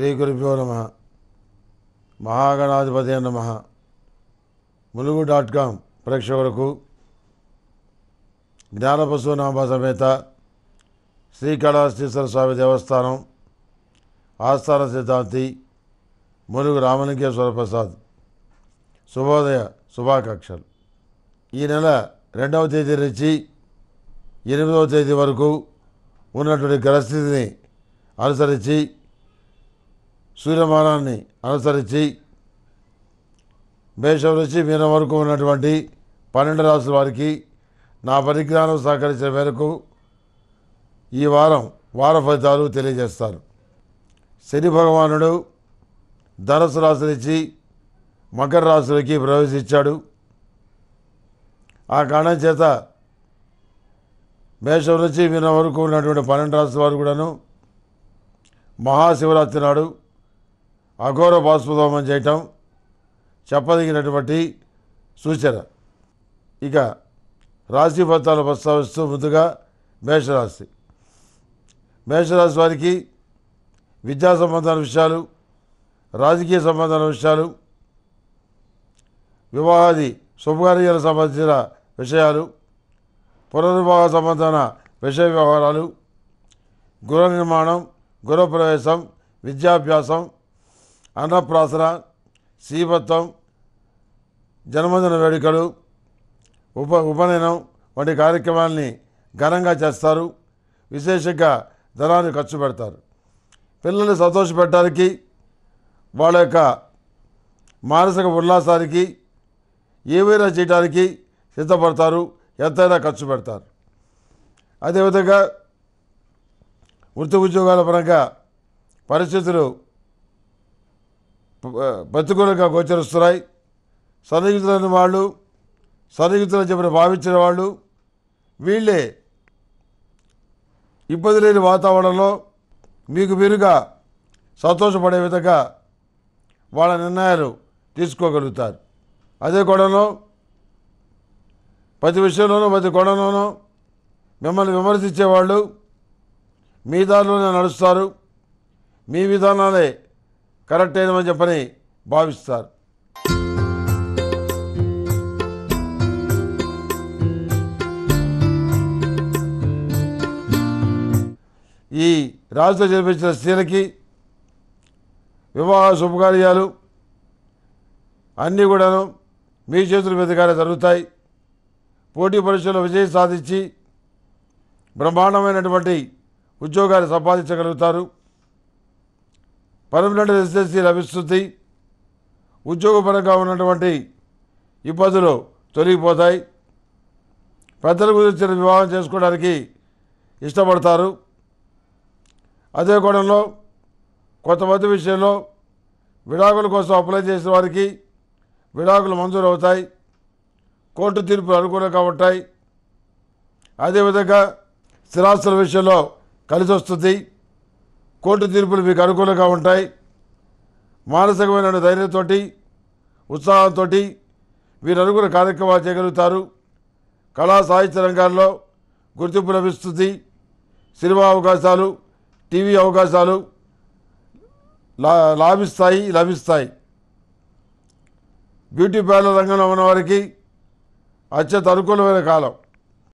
శ్రీ గురుభ్యో నమ మహాగణాధిపతి నమ ములుగు డాట్ కామ్ ప్రేక్షకులకు జ్ఞానపశునామ సమేత శ్రీకాళహస్తీశ్వర స్వామి దేవస్థానం ఆస్థాన సిద్ధాంతి ములుగు రామలింగేశ్వర ప్రసాద్ శుభోదయ శుభాకాంక్షలు ఈ నెల రెండవ తేదీ నుంచి ఎనిమిదవ తేదీ వరకు ఉన్నటువంటి గ్రహస్థితిని అనుసరించి సూర్యమానాన్ని అనుసరించి మేషం నుంచి మీన వరకు ఉన్నటువంటి పన్నెండు రాసుల వారికి నా పరిజ్ఞానం సహకరించిన మేరకు ఈ వారం వార ఫలితాలు తెలియజేస్తారు శని భగవానుడు రాశి నుంచి మకర రాశులకి ప్రవేశించాడు ఆ కారణం చేత మేషం నుంచి మీన వరకు ఉన్నటువంటి పన్నెండు రాసుల వారు కూడాను మహాశివరాత్రి నాడు అఘోర బాష్పదోమం చేయటం చెప్పదగినటువంటి సూచన ఇక రాశి ఫలితాలు ప్రస్తావిస్తూ ముందుగా మేషరాశి మేషరాశి వారికి విద్యా సంబంధాల విషయాలు రాజకీయ సంబంధాల విషయాలు వివాహాది శుభకార్యాలకు సంబంధించిన విషయాలు పునర్వివాహ సంబంధమైన విషయ వ్యవహారాలు గృహ నిర్మాణం గృహప్రవేశం విద్యాభ్యాసం అన్నప్రాసన శ్రీపత్వం జన్మదిన వేడుకలు ఉప ఉపనయనం వంటి కార్యక్రమాల్ని ఘనంగా చేస్తారు విశేషంగా ధనాన్ని ఖర్చు పెడతారు పిల్లల్ని సంతోషపెట్టడానికి వాళ్ళ యొక్క మానసిక ఉల్లాసానికి ఏవైనా చేయడానికి సిద్ధపడతారు ఎంతైనా ఖర్చు పెడతారు అదేవిధంగా వృత్తి ఉద్యోగాల పరంగా పరిస్థితులు ప్రతికూలంగా గోచరిస్తున్నాయి సన్నిహితులైన వాళ్ళు సన్నిహితులని చెప్పిన భావించిన వాళ్ళు వీళ్ళే ఇబ్బంది లేని వాతావరణంలో మీకు మీరుగా సంతోషపడే విధంగా వాళ్ళ నిర్ణయాలు తీసుకోగలుగుతారు అదే గొడవలో ప్రతి విషయంలోనూ ప్రతి కోణంలోనూ మిమ్మల్ని విమర్శించేవాళ్ళు మీ దారిలోనే నడుస్తారు మీ విధానాలే కరెక్ట్ అయినమని చెప్పని భావిస్తారు ఈ రాజుతో జన్మించిన స్త్రీలకి వివాహ శుభకార్యాలు అన్నీ కూడాను మీ చేతుల మీదుగానే జరుగుతాయి పోటీ పరీక్షలో విజయం సాధించి బ్రహ్మాండమైనటువంటి ఉద్యోగాలు సంపాదించగలుగుతారు పర్మనెంట్ రెసిడెన్సీ లభిస్తుంది ఉద్యోగపరంగా ఉన్నటువంటి ఇబ్బందులు తొలగిపోతాయి పెద్దల గురించి వివాహం చేసుకోవడానికి ఇష్టపడతారు అదే కోణంలో కొంతమంది విషయంలో విడాకుల కోసం అప్లై చేసిన వారికి విడాకులు మంజూరు అవుతాయి కోర్టు తీర్పులు అనుకూలంగా ఉంటాయి అదేవిధంగా స్థిరాస్తుల విషయంలో కలిసి వస్తుంది కోర్టు తీర్పులు మీకు అనుకూలంగా ఉంటాయి మానసికమైన ధైర్యంతో ఉత్సాహంతో మీరు అనుకున్న కార్యక్రమాలు చేయగలుగుతారు కళా సాహిత్య రంగాల్లో గుర్తింపు లభిస్తుంది సినిమా అవకాశాలు టీవీ అవకాశాలు లాభిస్తాయి లభిస్తాయి బ్యూటీ పార్లర్ రంగంలో ఉన్న వారికి అత్యంత అనుకూలమైన కాలం